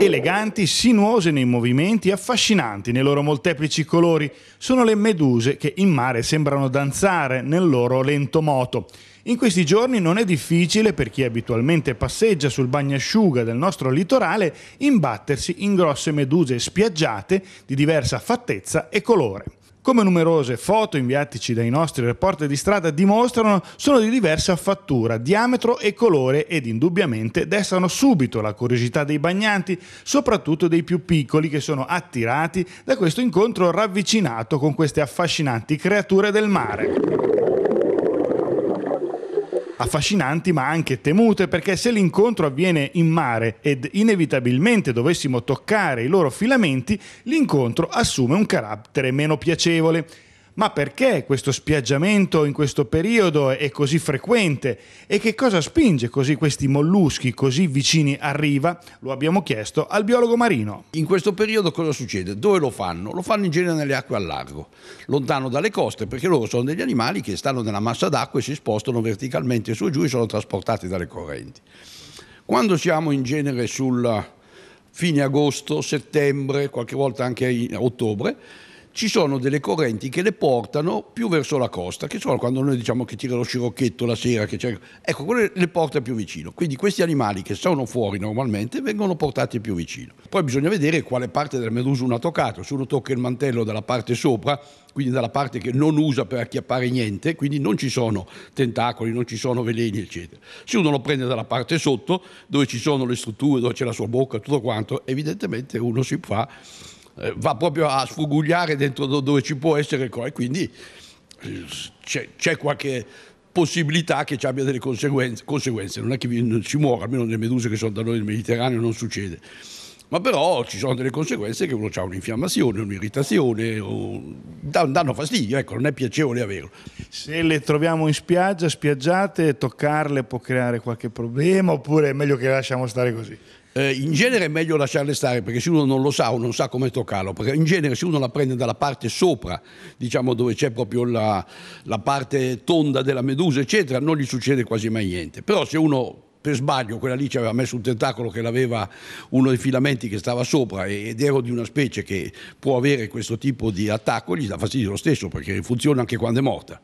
Eleganti, sinuose nei movimenti, affascinanti nei loro molteplici colori, sono le meduse che in mare sembrano danzare nel loro lento moto. In questi giorni non è difficile per chi abitualmente passeggia sul bagnasciuga del nostro litorale imbattersi in grosse meduse spiaggiate di diversa fattezza e colore. Come numerose foto inviatici dai nostri reporter di strada dimostrano, sono di diversa fattura, diametro e colore ed indubbiamente destano subito la curiosità dei bagnanti, soprattutto dei più piccoli che sono attirati da questo incontro ravvicinato con queste affascinanti creature del mare affascinanti ma anche temute perché se l'incontro avviene in mare ed inevitabilmente dovessimo toccare i loro filamenti, l'incontro assume un carattere meno piacevole. Ma perché questo spiaggiamento in questo periodo è così frequente e che cosa spinge così questi molluschi così vicini a riva? Lo abbiamo chiesto al biologo marino. In questo periodo cosa succede? Dove lo fanno? Lo fanno in genere nelle acque a largo, lontano dalle coste, perché loro sono degli animali che stanno nella massa d'acqua e si spostano verticalmente su e giù e sono trasportati dalle correnti. Quando siamo in genere sul fine agosto, settembre, qualche volta anche a ottobre, ci sono delle correnti che le portano più verso la costa, che sono quando noi diciamo che tira lo scirocchetto la sera, ecco, quelle le porta più vicino. Quindi questi animali che sono fuori normalmente vengono portati più vicino. Poi bisogna vedere quale parte del medusa uno ha toccato, se uno tocca il mantello dalla parte sopra, quindi dalla parte che non usa per acchiappare niente, quindi non ci sono tentacoli, non ci sono veleni, eccetera. Se uno lo prende dalla parte sotto, dove ci sono le strutture, dove c'è la sua bocca, tutto quanto, evidentemente uno si fa eh, va proprio a sfugugliare dentro dove ci può essere e quindi eh, c'è, c'è qualche possibilità che ci abbia delle conseguenze, conseguenze. non è che ci muore, almeno nelle meduse che sono da noi nel Mediterraneo non succede, ma però ci sono delle conseguenze che uno ha un'infiammazione, un'irritazione, un... danno fastidio, ecco, non è piacevole averlo. Se le troviamo in spiaggia, spiaggiate, toccarle può creare qualche problema oppure è meglio che lasciamo stare così? eh, in genere è meglio lasciarle stare perché se uno non lo sa o non sa come toccarlo, perché in genere se uno la prende dalla parte sopra, diciamo dove c'è proprio la, la parte tonda della medusa, eccetera, non gli succede quasi mai niente. Però se uno per sbaglio quella lì ci aveva messo un tentacolo che l'aveva uno dei filamenti che stava sopra ed ero di una specie che può avere questo tipo di attacco, gli dà fastidio lo stesso perché funziona anche quando è morta.